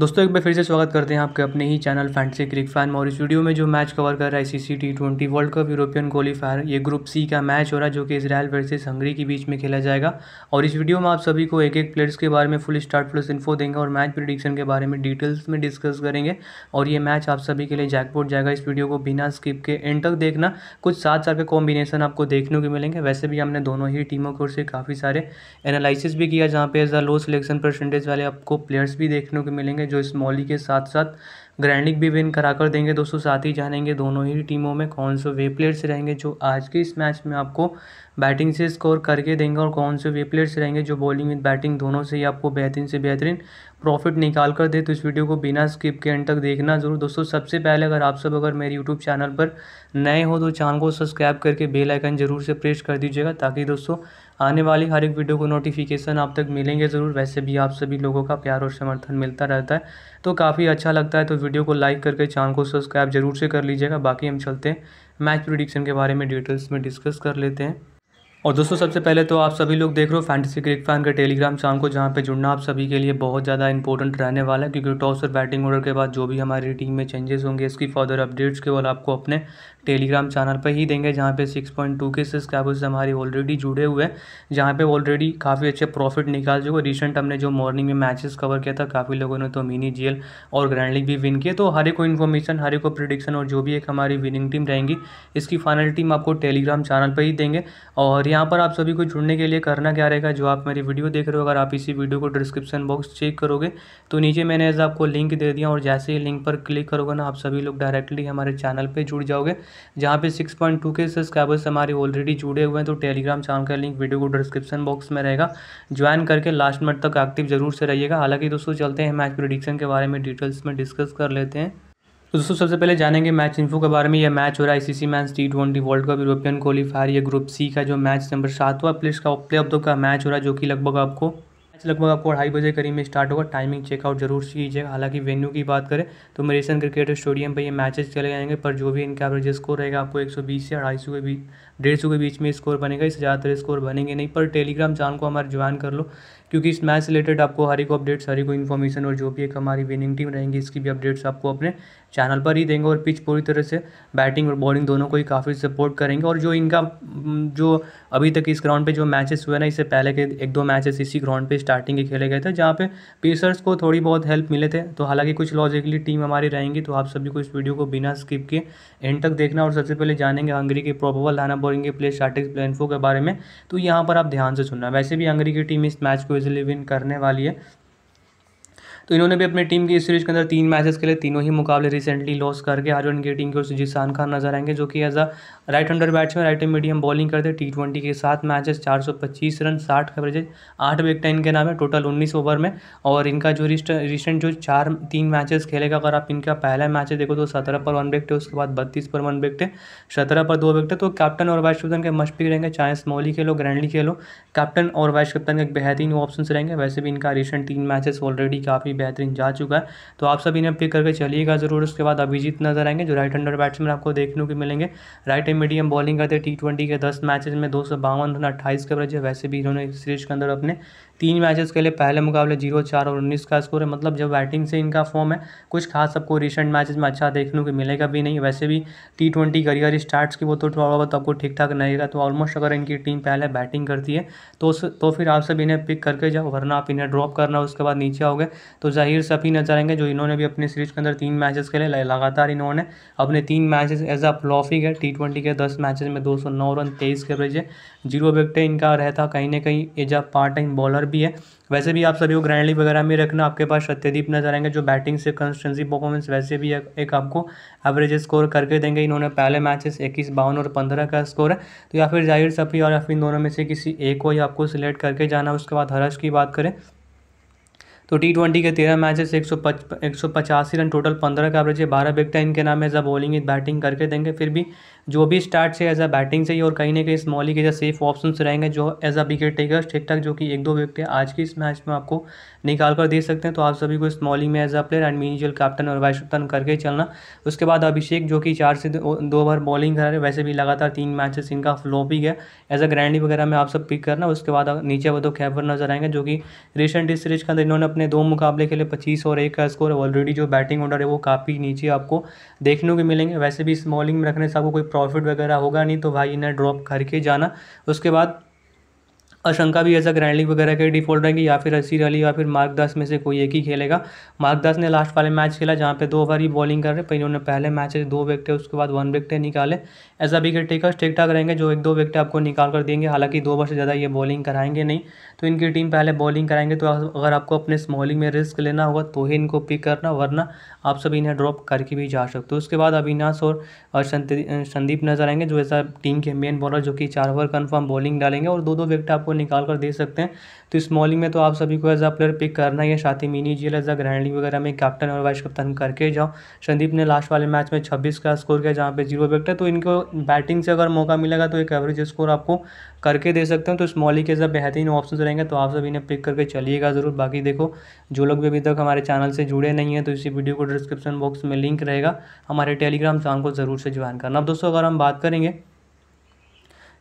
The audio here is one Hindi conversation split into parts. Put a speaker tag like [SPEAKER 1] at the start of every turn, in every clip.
[SPEAKER 1] दोस्तों एक बार फिर से स्वागत करते हैं आपके अपने ही चैनल फैंटसी क्रिक फैन और इस वीडियो में जो मैच कवर कर रहा है C T twenty world cup European qualifier ये ग्रुप सी का मैच हो रहा है जो कि इसराइल वर्सेस हंगरी के बीच में खेला जाएगा और इस वीडियो में आप सभी को एक एक प्लेयर्स के बारे में फुल स्टार्ट प्लस इन्फो देंगे और मैच प्रिडिक्शन के बारे में डिटेल्स में डिस्कस करेंगे और ये मैच आप सभी के लिए जैकपोर्ट जाएगा इस वीडियो को बिना स्किप के एंड तक देखना कुछ सात साल के कॉम्बिनेशन आपको देखने को मिलेंगे वैसे भी हमने दोनों ही टीमों की ओर से काफ़ी सारे एनालिसिस भी किया जहाँ पे एज लो सिलेक्शन परसेंटेज वाले आपको प्लेयर्स भी देखने को मिलेंगे जो स्मॉली के साथ साथ ग्रैंडिक भी विन करा कर देंगे दोस्तों साथ ही जानेंगे दोनों ही टीमों में कौन से वे प्लेयर्स रहेंगे जो आज के इस मैच में आपको बैटिंग से स्कोर करके देंगे और कौन से वे प्लेयर्स रहेंगे जो बॉलिंग विद बैटिंग दोनों से ही आपको बेहतरीन से बेहतरीन प्रॉफिट निकाल कर दे तो इस वीडियो को बिना स्किप के एंड तक देखना जरूर दोस्तों सबसे पहले अगर आप सब अगर मेरे यूट्यूब चैनल पर नए हो तो चैनल को सब्सक्राइब करके बेलाइकन जरूर से प्रेस कर दीजिएगा ताकि दोस्तों आने वाली हर एक वीडियो को नोटिफिकेशन आप तक मिलेंगे ज़रूर वैसे भी आप सभी लोगों का प्यार और समर्थन मिलता रहता है तो काफ़ी अच्छा लगता है तो वीडियो को लाइक करके चैनल को सब्सक्राइब जरूर से कर लीजिएगा बाकी हम चलते हैं मैच प्रिडिक्शन के बारे में डिटेल्स में डिस्कस कर लेते हैं और दोस्तों सबसे पहले तो आप सभी लोग देख रहे हो फैंटेसी क्रिक फैन का टेलीग्राम चैनल को जहाँ पे जुड़ना आप सभी के लिए बहुत ज़्यादा इंपॉर्टेंट रहने वाला है क्योंकि टॉस और बैटिंग ऑर्डर के बाद जो भी हमारी टीम में चेंजेस होंगे इसकी फर्दर अपडेट्स केवल आपको अपने टेलीग्राम चैनल पर ही देंगे जहाँ पे 6.2 के सब्सक्राइबर्स हमारे ऑलरेडी जुड़े हुए हैं जहाँ पे ऑलरेडी काफ़ी अच्छे प्रॉफिट निकाल चुके रिसेंट हमने जो मॉर्निंग में मैचेस कवर किया था काफ़ी लोगों ने तो मिनी जीएल और ग्रैंड लीग भी विन किए तो हर एक को इन्फॉर्मेशन हर एक को प्रिडिक्शन और जो भी एक हमारी विनिंग टीम रहेंगी इसकी फाइनल टीम आपको टेलीग्राम चैनल पर ही देंगे और यहाँ पर आप सभी को जुड़ने के लिए करना क्या रहेगा जो आप मेरी वीडियो देख रहे हो अगर आप इसी वीडियो को डिस्क्रिप्शन बॉक्स चेक करोगे तो नीचे मैंने ऐसा आपको लिंक दे दिया और जैसे ही लिंक पर क्लिक करोगे ना आप सभी लोग डायरेक्टली हमारे चैनल पर जुड़ जाओगे जहाँ पे six point two K subscribers हमारे ऑलरेडी जुड़े हुए हैं तो टेलीग्राम चैनल का लिंक वीडियो को डिस्क्रिप्शन बॉक्स में रहेगा ज्वाइन करके लास्ट मिनट तक एक्टिव जरूर से रहिएगा हालांकि दोस्तों चलते हैं मैच प्रिडिक्शन के बारे में डिटेल्स में डिस्कस कर लेते हैं तो दोस्तों सबसे पहले जानेंगे मैच इन्फो के बारे में यह मैच हो रहा है ICC match T twenty world cup European qualifier या ग्रुप सी का जो मैच नंबर सातवा प्लेस का प्ले ऑफ दो का मैच हो रहा है जो कि लगभग आपको मैच लगभग आपको ढाई बजे करीब में स्टार्ट होगा टाइमिंग चेकआउट जरूर कीजिएगा हालांकि वेन्यू की बात करें तो मरीसन क्रिकेट स्टेडियम पर यह मैचेज चले जाएंगे पर जो भी इनका एवरेज स्कोर रहेगा आपको एक से अढ़ाई के बीच डेढ़ के बीच में स्कोर बनेगा इससे ज़्यादातर स्कोर बनेंगे नहीं पर टेलीग्राम चैनल को हमारे ज्वाइन कर लो क्योंकि इस मैच रिलेटेड आपको हर एक अपडेट्स हर एक इन्फॉर्मेशन और जो भी एक हमारी विनिंग टीम रहेंगी इसकी भी अपडेट्स आपको अपने चैनल पर ही देंगे और पिच पूरी तरह से बैटिंग और बॉलिंग दोनों को ही काफ़ी सपोर्ट करेंगे और जो इनका जो अभी तक इस ग्राउंड पे जो मैचेस हुए ना इससे पहले के एक दो मैचेस इसी ग्राउंड पे स्टार्टिंग के खेले गए थे जहाँ पे पेसर्स को थोड़ी बहुत हेल्प मिले थे तो हालांकि कुछ लॉजिकली टीम हमारी रहेंगी तो आप सभी को इस वीडियो को बिना स्किप के एंड तक देखना और सबसे पहले जानेंगे हंगरी के प्रोबल लाना बोरिंग के प्ले स्टार्टिंग प्लेनफो के बारे में तो यहाँ पर आप ध्यान से सुनना वैसे भी हंगरी की टीम इस मैच को इजिली विन करने वाली है तो इन्होंने भी अपनी टीम की इस सीरीज के अंदर तीन मैचेस के लिए तीनों ही मुकाबले रिसेंटली लॉस करके आज उनकी टीम के जिसान खान नजर आएंगे जो कि as a right hander batsman right medium bowling करते टी ट्वेंटी के सात मैचेस चार सौ पच्चीस रन साठ कवरेज आठ विकटें इनके नाम है टोटल उन्नीस ओवर में और इनका जो रिसेंट जो चार तीन मैचेस खेलेगा अगर आप इनका पहला मैच देखो तो सत्रह पर वन विकेट है उसके बाद बत्तीस पर वन विकेट है सत्रह पर दो विकेट है तो कैप्टन और वाइस कैप्टन के भी रहेंगे चाहे स्मॉली खेलो ग्रैंडली खेलो कैप्टन और वाइस कैप्टन के बेहतरीन ऑप्शन रहेंगे वैसे भी इनका रिसेंट तीन मैचेस ऑलरेडी काफ़ी बेहतरीन जा चुका है तो आप सभी ने पिक करके चलिएगा ज़रूर उसके बाद अभिजीत नजर आएंगे जो राइट हंडर बैट्समैन आपको देखने को मिलेंगे राइट एंड मीडियम बॉलिंग करते टी ट्वेंटी के दस मैचेज में दो सौ बावन रन अट्ठाईस कवरेज है वैसे भी इन्होंने सीरीज के अंदर अपने तीन मैचेस के लिए पहले मुकाबले जीरो चार और उन्नीस का स्कोर है मतलब जब बैटिंग से इनका फॉर्म है कुछ खास आपको रिसेंट मैचेस में अच्छा देखने को मिलेगा भी नहीं वैसे भी टी ट्वेंटी करियर स्टार्ट की वो तो थोड़ा बहुत आपको ठीक ठाक रहेगा तो ऑलमोस्ट अगर इनकी टीम पहले बैटिंग करती है तो तो फिर आप सब इन्हें पिक करके जाओ वरना आप इन्हें ड्रॉप करना उसके बाद नीचे आओगे तो जाहिर सभी नजर आएंगे जो इन्होंने भी अपने सीरीज के अंदर तीन मैचेस खेले लगातार इन्होंने अपने तीन मैचेस एज अ प्लॉफ ही गए टी ट्वेंटी के दस मैचेस में दो सौ नौ रन तेईस के एवरेज जीरो विकटें इनका रहता कहीं ना कहीं as a part time bowler भी है वैसे भी आप सभी को ग्रैंड लीग वगैरह में रखना आपके पास सत्यदीप नजर आएंगे जो बैटिंग से कंसिस्टेंसी परफॉर्मेंस वैसे भी एक एक आपको एवरेज स्कोर करके देंगे इन्होंने पहले मैचेस इक्कीस बावन और पंद्रह का स्कोर है तो या फिर जाहिर सफी और या फिर दोनों में से किसी एक को ही आपको सिलेक्ट करके जाना उसके बाद हर्ष की बात करें तो टी ट्वेंटी के तेरह मैचेस एक सौ पच एक सौ पचासी रन टोटल पंद्रह का एवरेज है बारह विकटा इनके नाम है जब बॉलिंग बैटिंग करके देंगे फिर भी जो भी स्टार्ट से एज अ बैटिंग से ही और कहीं ना कहीं स्मॉली के के सेफ ऑप्शन रहेंगे जो एज अ विकेट टेकर ठीक ठाक जो कि एक दो विकेट आज की इस मैच में आपको निकाल कर दे सकते हैं तो आप सभी को स्मॉलिंग में एज अ प्लेयर एंड मीनिजल कैप्टन और वाइस कैप्टन करके चलना उसके बाद अभिषेक जो कि चार से दो बार बॉलिंग कर रहे हैं वैसे भी लगातार तीन मैचेस इनका फ्लॉप ही गया एज अ ग्रैंडी वगैरह में आप सब पिक करना उसके बाद नीचे वो दो खैबर नजर आएंगे जो कि रिसेंट इस सीरीज के अंदर इन्होंने अपने दो मुकाबले खेले पच्चीस और एक का स्कोर ऑलरेडी जो बैटिंग ऑर्डर है वो काफ़ी नीचे आपको देखने को मिलेंगे वैसे भी स्मॉलिंग में रखने से आपको कोई प्रॉफिट वगैरह होगा नहीं तो भाई इन्हें ड्रॉप करके जाना उसके बाद आशंका भी ऐसा ग्रैंडली वगैरह के डिफॉल्ट रहेंगी या फिर असीर अली या फिर दस में से कोई एक ही खेलेगा दस ने लास्ट वाले मैच खेला जहाँ पे दो ओवर ही बॉलिंग कर रहे पहले उन्होंने पहले मैच दो विकटे उसके बाद वन विकटे निकाले ऐसा विकेट टेकर्स ठीक ठाक रहेंगे जो एक दो विकटे आपको निकाल कर देंगे हालांकि दो बार से ज़्यादा ये बॉलिंग कराएंगे नहीं तो इनकी टीम पहले बॉलिंग कराएंगे तो अगर आपको अपने स्मॉलिंग में रिस्क लेना होगा तो ही इनको पिक करना वरना आप सभी इन्हें ड्रॉप करके भी जा सकते हो उसके बाद अविनाश और संदीप नजर आएंगे जो ऐसा टीम के मेन बॉलर जो कि चार ओवर कन्फर्म बॉलिंग डालेंगे और दो दो विकेट आपको निकाल कर दे सकते हैं तो स्मॉलिंग में तो आप सभी को एज अ प्लेयर पिक करना है साथ ही मिनी जी एज अ ग्रैंडिंग वगैरह में कैप्टन और वाइस कप्तान करके जाओ संदीप ने लास्ट वाले मैच में छब्बीस का स्कोर किया जहाँ पे जीरो विकेट है तो इनको बैटिंग से अगर मौका मिलेगा तो एक एवरेज स्कोर आपको करके दे सकते हैं तो स्मॉलिंग के जब बेहतरीन ऑप्शन रहेंगे तो आप सभी ने पिक करके चलिएगा ज़रूर बाकी देखो जो लोग भी अभी तक हमारे चैनल से जुड़े नहीं हैं तो इसी वीडियो को डिस्क्रिप्शन बॉक्स में लिंक रहेगा हमारे टेलीग्राम चैनल को ज़रूर से ज्वाइन करना अब दोस्तों अगर हम बात करेंगे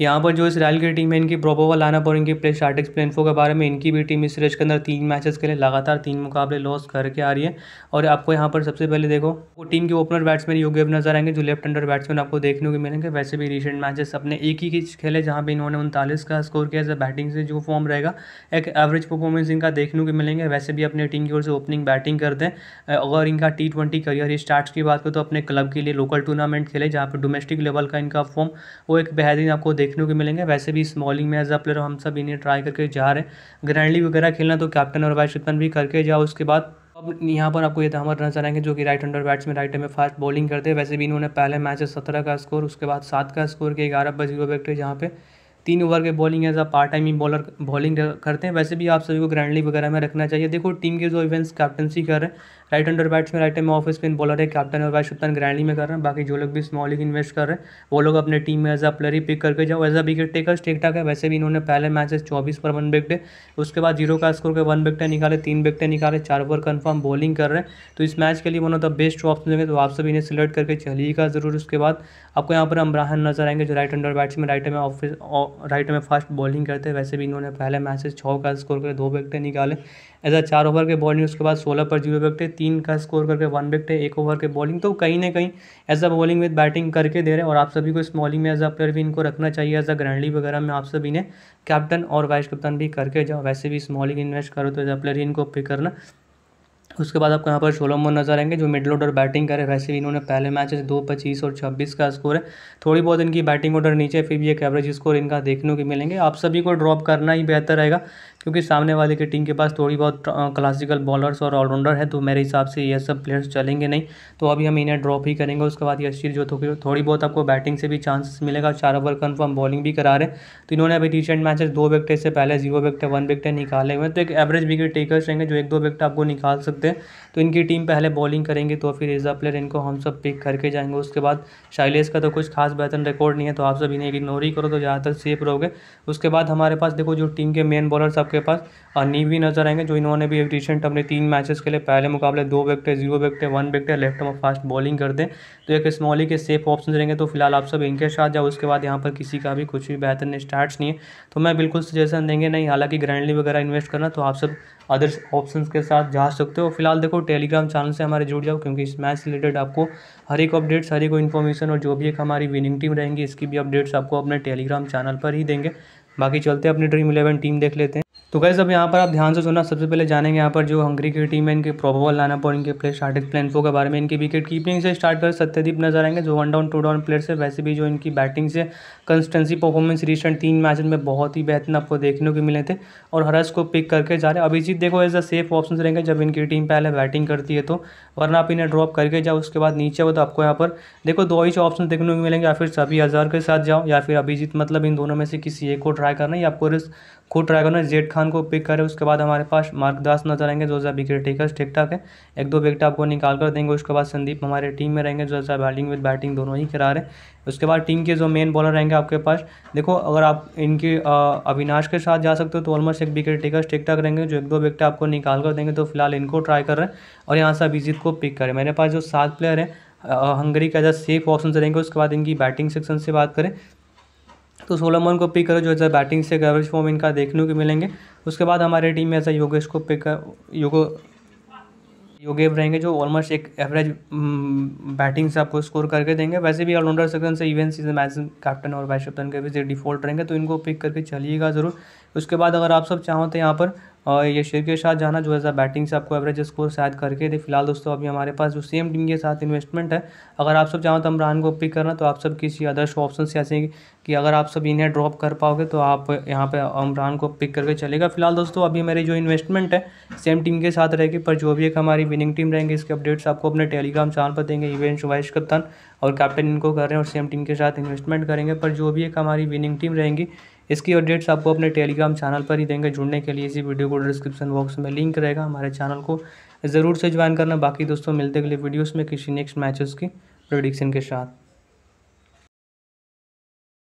[SPEAKER 1] यहाँ पर जो इसराइल की टीम है इनकी प्रोबोवा लाना पर इनकी प्ले स्टार्टिक्स प्लेनफो के बारे में इनकी भी टीम इस रेज के अंदर तीन मैचेस के लिए लगातार तीन मुकाबले लॉस करके आ रही है और आपको यहाँ पर सबसे पहले देखो वो टीम के ओपनर बैट्समैन योगेव नजर आएंगे जो लेफ्ट अंडर बैट्समैन आपको देखने को मिलेंगे वैसे भी रिसेंट मैचेस अपने एक ही किच खेले जहाँ पर इन्होंने उनतालीस का स्कोर किया जैसे बैटिंग से जो फॉर्म रहेगा एक एवरेज परफॉर्मेंस इनका देखने को मिलेंगे वैसे भी अपने टीम की ओर से ओपनिंग बैटिंग करते हैं अगर इनका टी ट्वेंटी करियर स्टार्ट की बात करें तो अपने क्लब के लिए लोकल टूर्नामेंट खेले जहाँ पर डोमेस्टिक लेवल का इनका फॉर्म वो एक बेहतरीन आपको देख देखने को मिलेंगे वैसे भी स्मॉलिंग में एज अ प्लेयर हम सब इन्हें ट्राई करके जा रहे हैं ग्रैंडली वगैरह खेलना तो कैप्टन और वाइस कैप्टन भी करके जाओ उसके बाद अब यहाँ पर आपको ये दामर नजर आएंगे जो कि right hander batsman right में फास्ट बॉलिंग करते हैं वैसे भी इन्होंने पहले मैच सत्रह का स्कोर उसके बाद सात का स्कोर के ग्यारह बजे जीरो विकेट जहाँ पे तीन ओवर के bowling as a part time ही बॉलर बॉलिंग करते हैं वैसे भी आप सभी को ग्रैंडली वगैरह में रखना चाहिए देखो टीम के जो इवेंट्स कैप्टनसी कर रहे हैं right bats batsman right time off spin bowler है कैप्टन और बैट्समैन ग्रैंडली में कर रहे हैं बाकी जो लोग भी स्मॉल लीग इन्वेस्ट कर रहे हैं वो लोग अपने टीम में एज अ प्लेयर ही पिक करके जाओ एज अ विकेट टेकर्स ठीक ठाक है वैसे भी इन्होंने पहले मैचेस चौबीस पर वन विकटे उसके बाद जीरो का स्कोर के वन विकटे निकाले तीन विकटे निकाले चार ओवर कन्फर्म बॉलिंग कर रहे हैं तो इस मैच के लिए one of the best option देंगे तो आप सभी इन्हें सिलेक्ट करके चलिएगा जरूर उसके बाद आपको यहाँ पर अमराहन नजर आएंगे जो राइट बैट्स बैट्समैन राइट में ऑफिस राइट में फास्ट बॉलिंग करते हैं वैसे भी इन्होंने पहले मैच से छः का स्कोर करके दो विकटें निकाले ऐसा चार ओवर के बॉलिंग उसके बाद सोलह पर जीरो विकटें तीन का स्कोर करके वन विकटें एक ओवर के बॉलिंग तो कहीं ना कहीं ऐसा बॉलिंग विद बैटिंग करके दे रहे हैं और आप सभी को बॉलिंग में एज अ प्लेयर भी इनको रखना चाहिए एज अ ग्रैंडली वगैरह में आप सभी ने कैप्टन और वाइस कप्तान भी करके जाओ वैसे भी स्मॉलिंग इन्वेस्ट करो तो एज अ प्लेयर इनको पिक करना उसके बाद आपको यहाँ पर सोलोमोन नजर आएंगे जो मिडल ऑर्डर बैटिंग करे वैसे भी इन्होंने पहले मैचेस दो पच्चीस और छब्बीस का स्कोर है थोड़ी बहुत इनकी बैटिंग ऑर्डर नीचे फिर भी एक एवरेज स्कोर इनका देखने को मिलेंगे आप सभी को ड्रॉप करना ही बेहतर रहेगा क्योंकि सामने वाले की टीम के पास थोड़ी बहुत क्लासिकल बॉलर्स और ऑलराउंडर है तो मेरे हिसाब से ये सब प्लेयर्स चलेंगे नहीं तो अभी हम इन्हें ड्रॉप ही करेंगे उसके बाद यशीर जो तो थोड़ी बहुत आपको बैटिंग से भी चांसेस मिलेगा चार ओवर कन्फर्म बॉलिंग भी करा रहे हैं तो इन्होंने अभी रिसेंट मैचेस दो विकटे से पहले जीरो विकटे वन विकटे निकाले हुए तो एक एवरेज विकेट टेकर्स रहेंगे जो एक दो विकट आपको निकाल सकते हैं तो इनकी टीम पहले बॉलिंग करेंगे तो फिर एज अ प्लेयर इनको हम सब पिक करके जाएंगे उसके बाद शैलेश का तो कुछ खास बेहतर रिकॉर्ड नहीं है तो आप सब इन्हें इग्नोर ही करो तो ज़्यादातर सेफ रहोगे उसके बाद हमारे पास देखो जो टीम के मेन बॉलर आप आपके पास अनी भी नजर आएंगे जो इन्होंने भी रिसेंट अपने तीन मैचेस के लिए पहले मुकाबले दो wicket zero wicket one wicket left में फास्ट बॉलिंग कर दें तो एक स्मॉली के सेफ ऑप्शन रहेंगे तो फिलहाल आप सब इनके साथ जाओ उसके बाद यहाँ पर किसी का भी कुछ भी बेहतर स्टार्ट नहीं है तो मैं बिल्कुल सजेशन देंगे नहीं हालांकि ग्रैंडली वगैरह इन्वेस्ट करना तो आप सब अदर्स ऑप्शन के साथ जा सकते हो फिलहाल देखो टेलीग्राम चैनल से हमारे जुड़ जाओ क्योंकि इस मैच से रिलेटेड आपको हर एक अपडेट्स हर एक इन्फॉर्मेशन और जो भी एक हमारी विनिंग टीम रहेंगी इसकी भी अपडेट्स आपको अपने टेलीग्राम चैनल पर ही देंगे बाकी चलते अपनी ड्रीम इलेवन टीम देख लेते हैं तो गैस अब यहाँ पर आप ध्यान से सुना सबसे पहले जानेंगे यहाँ पर जो हंगरी की टीम है इनके प्रोबल लाना और इनके प्लेयर स्टार्टिंग फो के बारे में इनकी विकेट कीपिंग से स्टार्ट कर सत्यदीप नजर आएंगे जो one down two down players है वैसे भी जो इनकी बैटिंग से कंसिस्टेंसी परफॉर्मेंस रिसेंट तीन मैच में बहुत ही बेहतर आपको देखने को मिले थे और हरस को पिक करके जा रहे अभिजीत देखो एज अ सेफ ऑप्शन रहेंगे जब इनकी टीम पहले बैटिंग करती है तो वरना आप इन्हें ड्रॉप करके जाओ उसके बाद नीचे हो तो आपको यहाँ पर देखो दो ही ऑप्शन देखने को मिलेंगे या फिर सभी हज़ार के साथ जाओ या फिर अभिजीत मतलब इन दोनों में से किसी एक को ट्राई करना या आपको खुद ट्राई करना जेड खान खान को पिक करें उसके बाद हमारे पास मार्गदास नजर आएंगे जो ज़्यादा विकेट टेकर्स ठीक ठाक है एक दो विकेट आपको निकाल कर देंगे उसके बाद संदीप हमारे टीम में रहेंगे जो ज़्यादा बैटिंग विद बैटिंग दोनों ही करा रहे उसके बाद टीम के जो मेन बॉलर रहेंगे आपके पास देखो अगर आप इनके अविनाश के साथ जा सकते हो तो ऑलमोस्ट एक विकेट टेकर्स ठीक ठाक रहेंगे जो एक दो विकेट आपको निकाल कर देंगे तो फिलहाल इनको ट्राई कर रहे हैं और यहाँ से अभिजीत को पिक करें मेरे पास जो सात प्लेयर हैं हंगरी का एज सेफ ऑप्शन से रहेंगे उसके बाद इनकी बैटिंग सेक्शन से बात करें तो सोलोमन को पिक करो जो एज बैटिंग से एवरेज फॉर्म इनका देखने को मिलेंगे उसके बाद हमारे टीम में एज अ योगेश को पिक योगो योगेव रहेंगे जो ऑलमोस्ट एक एवरेज बैटिंग हम्म, से आपको स्कोर करके देंगे वैसे भी ऑलराउंडर सेक्शन से इवेंट सीजन मैच कैप्टन और वाइस कैप्टन के भी डिफॉल्ट रहेंगे तो इनको पिक करके चलिएगा ज़रूर उसके बाद अगर आप सब चाहो तो यहाँ पर और यशेर के साथ जाना जो है बैटिंग से आपको एवरेज स्कोर शायद करके दे फिलहाल दोस्तों अभी हमारे पास जो सेम टीम के साथ इन्वेस्टमेंट है अगर आप सब चाहो तो इमरान को पिक करना तो आप सब किसी अदर्श ऑप्शन से ऐसे कि अगर आप सब इन्हें ड्रॉप कर पाओगे तो आप यहाँ पे इमरान को पिक करके चलेगा फिलहाल दोस्तों अभी मेरी जो इन्वेस्टमेंट है सेम टीम के साथ रहेगी पर जो भी एक हमारी विनिंग टीम रहेंगी इसके अपडेट्स आपको अपने टेलीग्राम चैनल पर देंगे इवेंट वाइस कप्तान और कैप्टन इनको कर रहे हैं और सेम टीम के साथ इन्वेस्टमेंट करेंगे पर जो भी एक हमारी विनिंग टीम रहेंगी इसकी अपडेट्स आपको अपने टेलीग्राम चैनल पर ही देंगे जुड़ने के लिए इसी वीडियो को डिस्क्रिप्शन बॉक्स में लिंक रहेगा हमारे चैनल को ज़रूर से ज्वाइन करना बाकी दोस्तों मिलते अगले वीडियोस में किसी नेक्स्ट मैचेस की प्रोडिक्शन के साथ